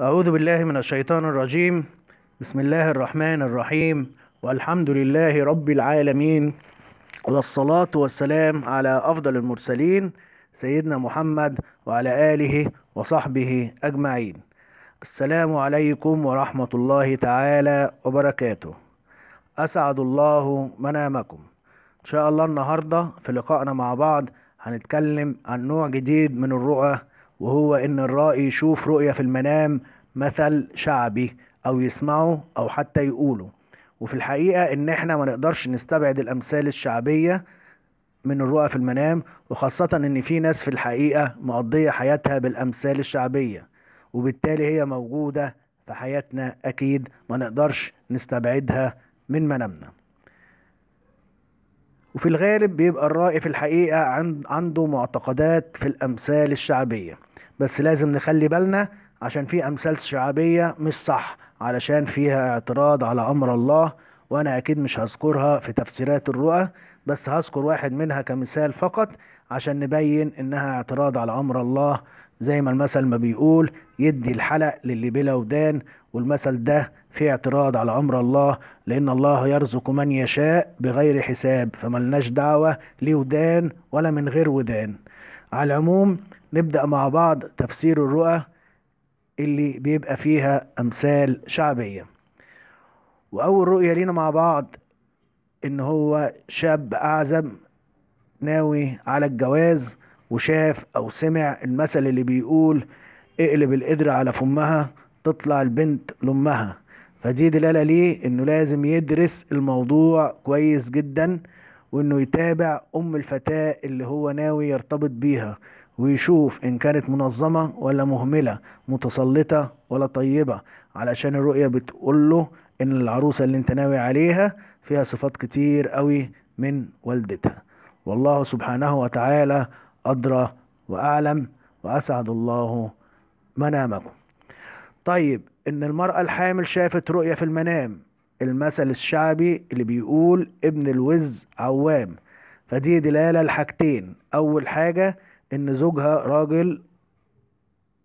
أعوذ بالله من الشيطان الرجيم بسم الله الرحمن الرحيم والحمد لله رب العالمين والصلاة والسلام على أفضل المرسلين سيدنا محمد وعلى آله وصحبه أجمعين السلام عليكم ورحمة الله تعالى وبركاته أسعد الله منامكم إن شاء الله النهاردة في لقائنا مع بعض هنتكلم عن نوع جديد من الرؤى وهو إن الرائي يشوف رؤية في المنام مثل شعبي أو يسمعه أو حتى يقوله وفي الحقيقة إن إحنا ما نقدرش نستبعد الأمثال الشعبية من الرؤى في المنام وخاصة إن في ناس في الحقيقة مقضية حياتها بالأمثال الشعبية وبالتالي هي موجودة في حياتنا أكيد ما نقدرش نستبعدها من منامنا وفي الغالب بيبقى الرائي في الحقيقة عنده معتقدات في الأمثال الشعبية بس لازم نخلي بالنا عشان في امثال شعبيه مش صح علشان فيها اعتراض على امر الله وانا اكيد مش هذكرها في تفسيرات الرؤى بس هذكر واحد منها كمثال فقط عشان نبين انها اعتراض على امر الله زي ما المثل ما بيقول يدي الحلق للي بلا ودان والمثل ده فيه اعتراض على امر الله لان الله يرزق من يشاء بغير حساب فملناش دعوه لودان ولا من غير ودان على العموم نبدأ مع بعض تفسير الرؤى اللي بيبقى فيها أمثال شعبية وأول رؤية لينا مع بعض إن هو شاب أعزب ناوي على الجواز وشاف أو سمع المثل اللي بيقول اقلب القدر على فمها تطلع البنت لأمها فدي دلالة ليه إنه لازم يدرس الموضوع كويس جدا وإنه يتابع أم الفتاة اللي هو ناوي يرتبط بيها ويشوف إن كانت منظمة ولا مهملة متسلطة ولا طيبة علشان الرؤية بتقول له إن العروسة اللي أنت ناوي عليها فيها صفات كتير قوي من والدتها والله سبحانه وتعالى أدرى وأعلم وأسعد الله منامكم طيب إن المرأة الحامل شافت رؤية في المنام المثل الشعبي اللي بيقول ابن الوز عوام فدي دلالة لحاجتين أول حاجة ان زوجها راجل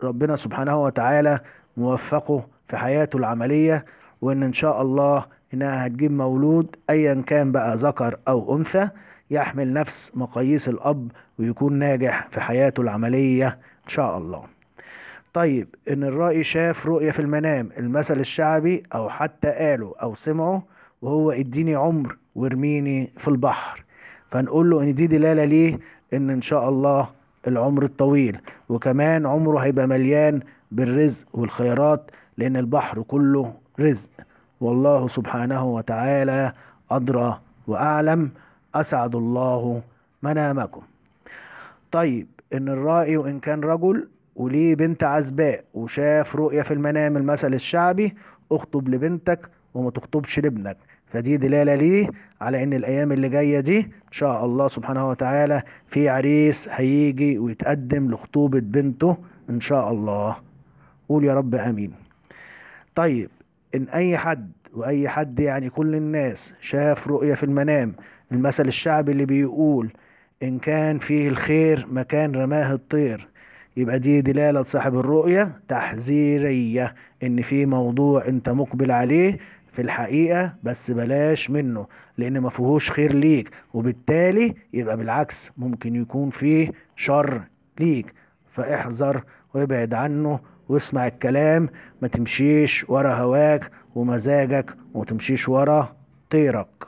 ربنا سبحانه وتعالى موفقه في حياته العملية وان ان شاء الله انها هتجيب مولود ايا كان بقى ذكر او انثى يحمل نفس مقاييس الاب ويكون ناجح في حياته العملية ان شاء الله طيب ان الرأي شاف رؤية في المنام المثل الشعبي او حتى قاله او سمعه وهو اديني عمر وارميني في البحر فنقول له ان دي دلالة ليه ان ان شاء الله العمر الطويل وكمان عمره هيبقى مليان بالرزق والخيرات لأن البحر كله رزق والله سبحانه وتعالى أدرى وأعلم أسعد الله منامكم طيب إن الرائي وإن كان رجل وليه بنت عزباء وشاف رؤية في المنام المثل الشعبي اخطب لبنتك وما تخطبش لابنك فدي دلالة ليه على ان الايام اللي جاية دي ان شاء الله سبحانه وتعالى في عريس هيجي ويتقدم لخطوبة بنته ان شاء الله قول يا رب امين طيب ان اي حد واي حد يعني كل الناس شاف رؤية في المنام المثل الشعبي اللي بيقول ان كان فيه الخير مكان رماه الطير يبقى دي دلالة صاحب الرؤية تحذيرية ان في موضوع انت مقبل عليه في الحقيقة بس بلاش منه لأن ما فيهوش خير ليك وبالتالي يبقى بالعكس ممكن يكون فيه شر ليك فاحذر وابعد عنه واسمع الكلام ما تمشيش ورا هواك ومزاجك وما تمشيش ورا طيرك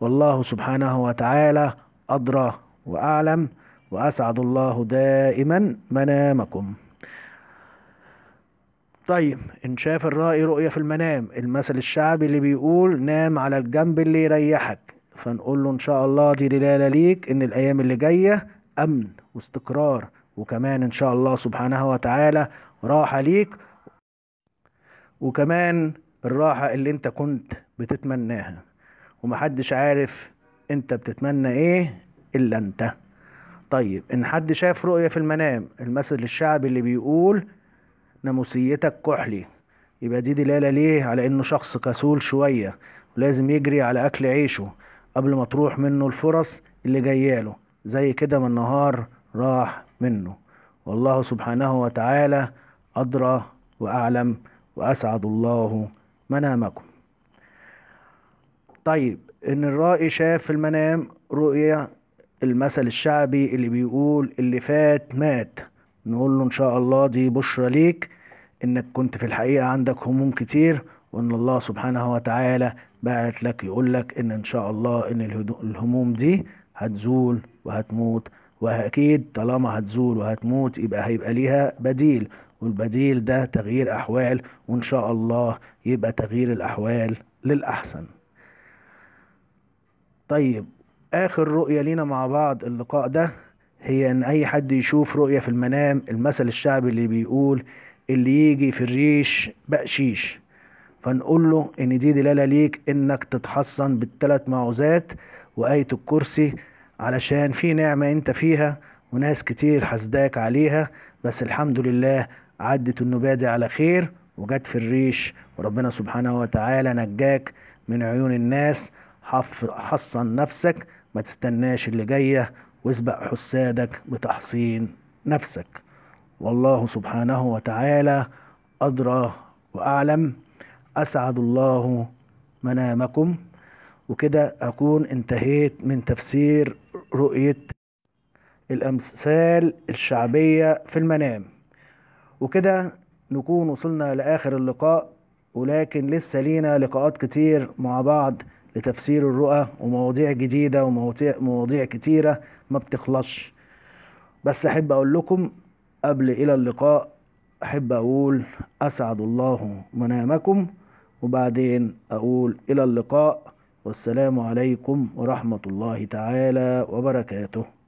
والله سبحانه وتعالى أدرى وأعلم وأسعد الله دائما منامكم طيب إن شاف الرائي رؤية في المنام المثل الشعبي اللي بيقول نام على الجنب اللي يريحك فنقول له إن شاء الله دي دلالة ليك إن الأيام اللي جاية أمن واستقرار وكمان إن شاء الله سبحانه وتعالى راحة ليك وكمان الراحة اللي انت كنت بتتمناها ومحدش عارف انت بتتمنى ايه الا انت طيب ان حد شاف رؤية في المنام المثل الشعبي اللي بيقول ناموسيتك كحلي يبقى دي دلالة ليه على انه شخص كسول شوية ولازم يجري على اكل عيشه قبل ما تروح منه الفرص اللي جياله زي كده ما النهار راح منه والله سبحانه وتعالى أدرى وأعلم وأسعد الله منامكم طيب إن الرائي شاف في المنام رؤية المثل الشعبي اللي بيقول اللي فات مات نقول له ان شاء الله دي بشرى ليك انك كنت في الحقيقة عندك هموم كتير وان الله سبحانه وتعالى بعت لك يقول لك ان ان شاء الله ان الهموم دي هتزول وهتموت واكيد طالما هتزول وهتموت يبقى هيبقى ليها بديل والبديل ده تغيير احوال وان شاء الله يبقى تغيير الاحوال للاحسن طيب اخر رؤية لينا مع بعض اللقاء ده هي ان اي حد يشوف رؤية في المنام المثل الشعبي اللي بيقول اللي يجي في الريش بقشيش فنقول له ان دي دلالة ليك انك تتحصن بالثلاث معوذات وآية الكرسي علشان في نعمة انت فيها وناس كتير حسداك عليها بس الحمد لله عدت النبادة دي على خير وجت في الريش وربنا سبحانه وتعالى نجاك من عيون الناس حصن نفسك ما تستناش اللي جايه واسبق حسادك بتحصين نفسك والله سبحانه وتعالى أدرى وأعلم أسعد الله منامكم وكده أكون انتهيت من تفسير رؤية الأمثال الشعبية في المنام وكده نكون وصلنا لآخر اللقاء ولكن لسه لينا لقاءات كتير مع بعض لتفسير الرؤى ومواضيع جديدة ومواضيع كتيرة ما بتخلصش بس احب اقول لكم قبل الى اللقاء احب اقول اسعد الله منامكم وبعدين اقول الى اللقاء والسلام عليكم ورحمه الله تعالى وبركاته